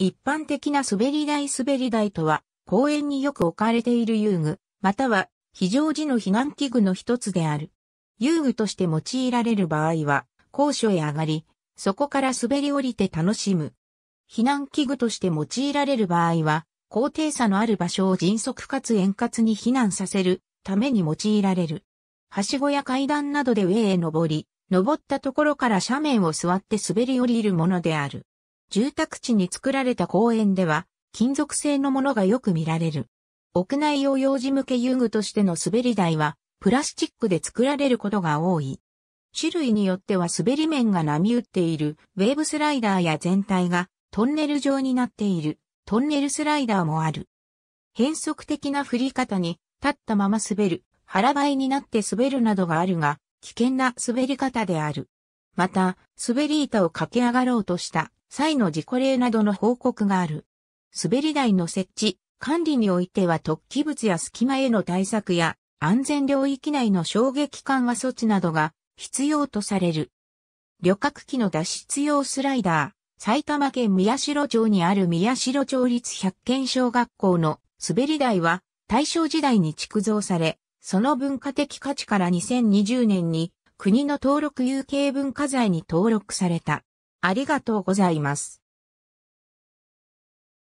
一般的な滑り台滑り台とは、公園によく置かれている遊具、または非常時の避難器具の一つである。遊具として用いられる場合は、高所へ上がり、そこから滑り降りて楽しむ。避難器具として用いられる場合は、高低差のある場所を迅速かつ円滑に避難させるために用いられる。はしごや階段などで上へ登り、登ったところから斜面を座って滑り降りるものである。住宅地に作られた公園では、金属製のものがよく見られる。屋内用用児向け遊具としての滑り台は、プラスチックで作られることが多い。種類によっては滑り面が波打っているウェーブスライダーや全体がトンネル状になっているトンネルスライダーもある。変則的な振り方に立ったまま滑る、腹ばいになって滑るなどがあるが、危険な滑り方である。また、滑り板を駆け上がろうとした際の事故例などの報告がある。滑り台の設置、管理においては突起物や隙間への対策や安全領域内の衝撃緩和措置などが必要とされる。旅客機の脱出用スライダー、埼玉県宮代町にある宮代町立百軒小学校の滑り台は大正時代に築造され、その文化的価値から2020年に国の登録有形文化財に登録された。ありがとうございます。